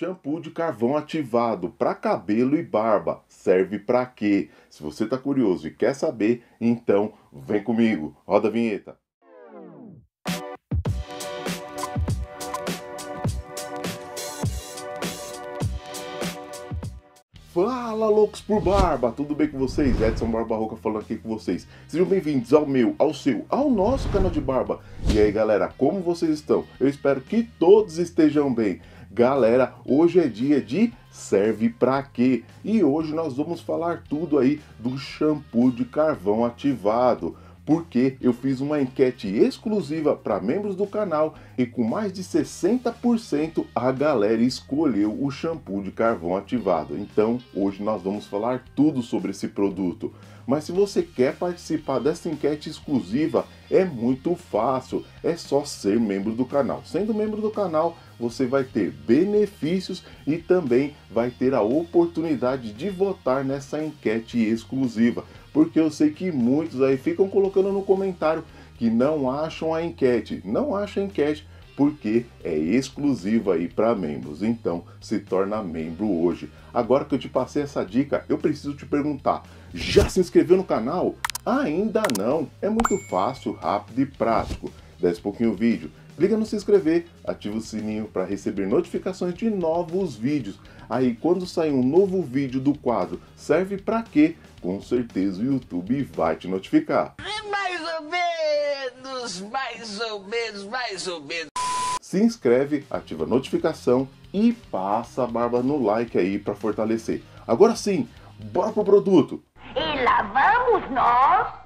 Shampoo de carvão ativado para cabelo e barba serve para quê? Se você está curioso e quer saber, então vem comigo. Roda a vinheta. Fala loucos por barba, tudo bem com vocês? Edson Barba Roca falando aqui com vocês. Sejam bem-vindos ao meu, ao seu, ao nosso canal de barba. E aí galera, como vocês estão? Eu espero que todos estejam bem. Galera, hoje é dia de serve para quê? E hoje nós vamos falar tudo aí do shampoo de carvão ativado porque eu fiz uma enquete exclusiva para membros do canal e com mais de 60% a galera escolheu o shampoo de carvão ativado. Então, hoje nós vamos falar tudo sobre esse produto. Mas se você quer participar dessa enquete exclusiva, é muito fácil, é só ser membro do canal. Sendo membro do canal, você vai ter benefícios e também vai ter a oportunidade de votar nessa enquete exclusiva porque eu sei que muitos aí ficam colocando no comentário que não acham a enquete. Não acham a enquete porque é exclusiva aí para membros. Então, se torna membro hoje. Agora que eu te passei essa dica, eu preciso te perguntar: já se inscreveu no canal? Ainda não. É muito fácil, rápido e prático. Desce um pouquinho o vídeo clica no se inscrever, ativa o sininho para receber notificações de novos vídeos. Aí quando sair um novo vídeo do quadro Serve para quê? Com certeza o YouTube vai te notificar. É mais ou menos, mais ou menos, mais ou menos. Se inscreve, ativa a notificação e passa a barba no like aí para fortalecer. Agora sim, bora pro produto. E lá vamos nós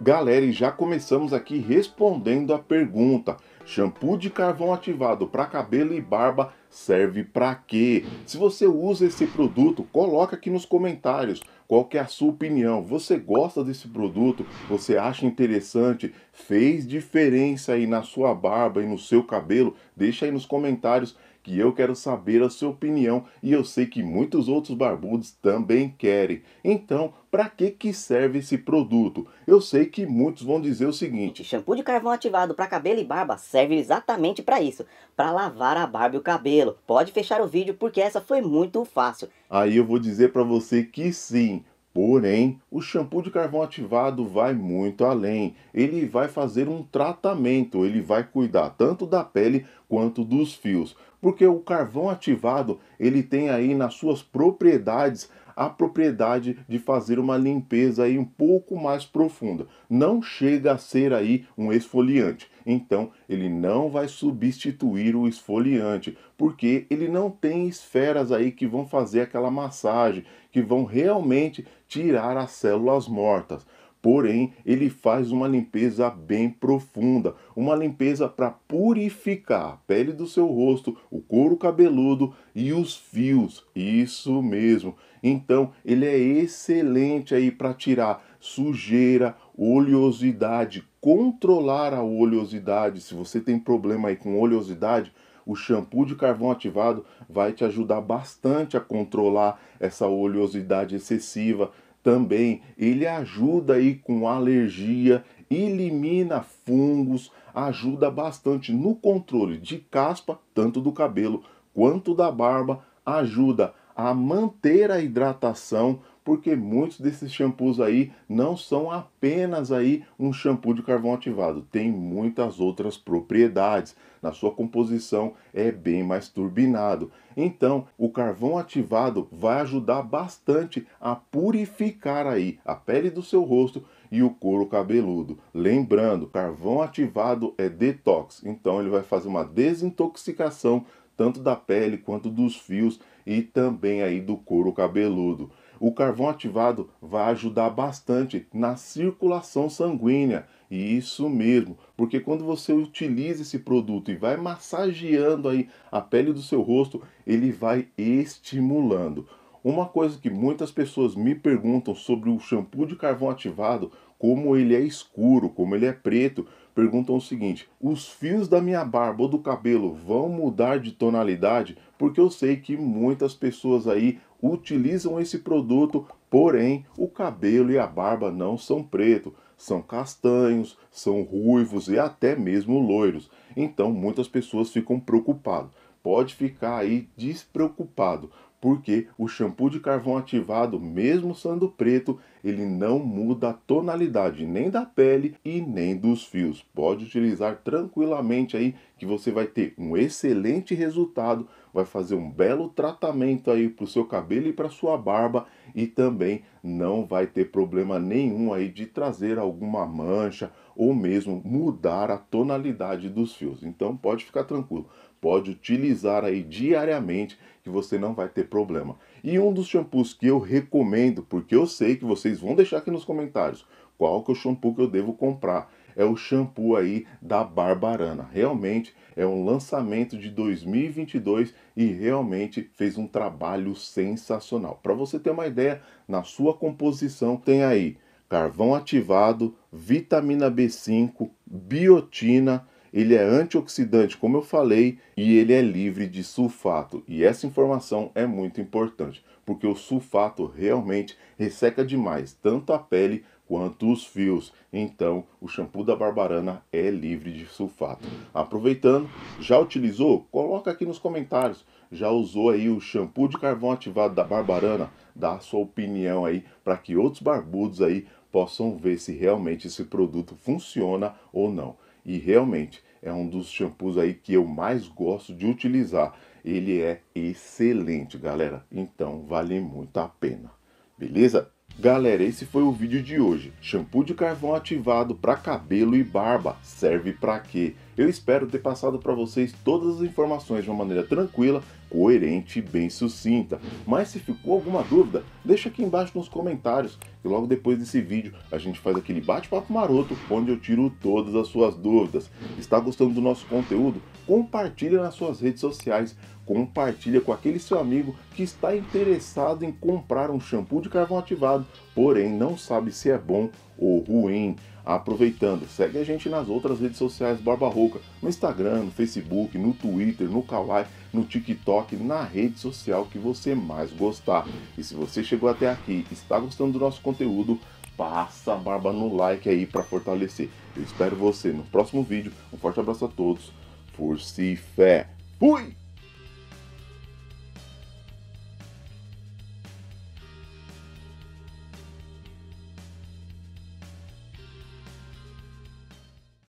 Galera, e já começamos aqui respondendo a pergunta. Shampoo de carvão ativado para cabelo e barba serve para quê? Se você usa esse produto, coloca aqui nos comentários qual é a sua opinião. Você gosta desse produto? Você acha interessante? Fez diferença aí na sua barba e no seu cabelo? Deixa aí nos comentários que eu quero saber a sua opinião e eu sei que muitos outros barbudos também querem. Então, para que que serve esse produto? Eu sei que muitos vão dizer o seguinte: shampoo de carvão ativado para cabelo e barba serve exatamente para isso, para lavar a barba e o cabelo. Pode fechar o vídeo porque essa foi muito fácil. Aí eu vou dizer para você que sim. Porém, o shampoo de carvão ativado vai muito além. Ele vai fazer um tratamento, ele vai cuidar tanto da pele quanto dos fios, porque o carvão ativado, ele tem aí nas suas propriedades a propriedade de fazer uma limpeza aí um pouco mais profunda. Não chega a ser aí um esfoliante. Então, ele não vai substituir o esfoliante, porque ele não tem esferas aí que vão fazer aquela massagem, que vão realmente tirar as células mortas. Porém, ele faz uma limpeza bem profunda, uma limpeza para purificar a pele do seu rosto, o couro cabeludo e os fios. Isso mesmo. Então, ele é excelente aí para tirar sujeira, oleosidade, controlar a oleosidade. Se você tem problema aí com oleosidade, o shampoo de carvão ativado vai te ajudar bastante a controlar essa oleosidade excessiva. Também ele ajuda aí com alergia, elimina fungos, ajuda bastante no controle de caspa, tanto do cabelo quanto da barba, ajuda a manter a hidratação porque muitos desses shampoos aí não são apenas aí um shampoo de carvão ativado, tem muitas outras propriedades. Na sua composição é bem mais turbinado. Então, o carvão ativado vai ajudar bastante a purificar aí a pele do seu rosto e o couro cabeludo. Lembrando, carvão ativado é detox, então ele vai fazer uma desintoxicação tanto da pele quanto dos fios e também aí do couro cabeludo. O carvão ativado vai ajudar bastante na circulação sanguínea. E isso mesmo, porque quando você utiliza esse produto e vai massageando aí a pele do seu rosto, ele vai estimulando. Uma coisa que muitas pessoas me perguntam sobre o shampoo de carvão ativado, como ele é escuro, como ele é preto, perguntam o seguinte: os fios da minha barba ou do cabelo vão mudar de tonalidade? Porque eu sei que muitas pessoas aí utilizam esse produto, porém o cabelo e a barba não são preto, são castanhos, são ruivos e até mesmo loiros. Então muitas pessoas ficam preocupadas. Pode ficar aí despreocupado, porque o shampoo de carvão ativado, mesmo sendo preto, ele não muda a tonalidade nem da pele e nem dos fios. Pode utilizar tranquilamente aí que você vai ter um excelente resultado, vai fazer um belo tratamento aí para o seu cabelo e para sua barba e também não vai ter problema nenhum aí de trazer alguma mancha ou mesmo mudar a tonalidade dos fios. Então pode ficar tranquilo pode utilizar aí diariamente que você não vai ter problema. E um dos shampoos que eu recomendo, porque eu sei que vocês vão deixar aqui nos comentários qual que é o shampoo que eu devo comprar é o shampoo aí da Barbarana. Realmente é um lançamento de 2022 e realmente fez um trabalho sensacional. Para você ter uma ideia, na sua composição tem aí carvão ativado, vitamina B5, biotina, ele é antioxidante, como eu falei, e ele é livre de sulfato. E essa informação é muito importante, porque o sulfato realmente resseca demais tanto a pele quanto os fios. Então, o shampoo da Barbarana é livre de sulfato. Aproveitando, já utilizou? Coloca aqui nos comentários. Já usou aí o shampoo de carvão ativado da Barbarana? Dá a sua opinião aí para que outros barbudos aí possam ver se realmente esse produto funciona ou não. E realmente é um dos shampoos aí que eu mais gosto de utilizar. Ele é excelente, galera. Então vale muito a pena. Beleza? Galera, esse foi o vídeo de hoje. Shampoo de carvão ativado para cabelo e barba serve para quê? Eu espero ter passado para vocês todas as informações de uma maneira tranquila, coerente e bem sucinta. Mas se ficou alguma dúvida, deixa aqui embaixo nos comentários e logo depois desse vídeo a gente faz aquele bate-papo maroto onde eu tiro todas as suas dúvidas. Está gostando do nosso conteúdo? Compartilha nas suas redes sociais, compartilha com aquele seu amigo que está interessado em comprar um shampoo de carvão ativado, porém não sabe se é bom ou ruim. Aproveitando, segue a gente nas outras redes sociais Barba Rouca, no Instagram, no Facebook, no Twitter, no Kawaii, no TikTok, na rede social que você mais gostar. E se você chegou até aqui e está gostando do nosso conteúdo, passa a barba no like aí para fortalecer. Eu espero você no próximo vídeo. Um forte abraço a todos. Força e fé. Fui!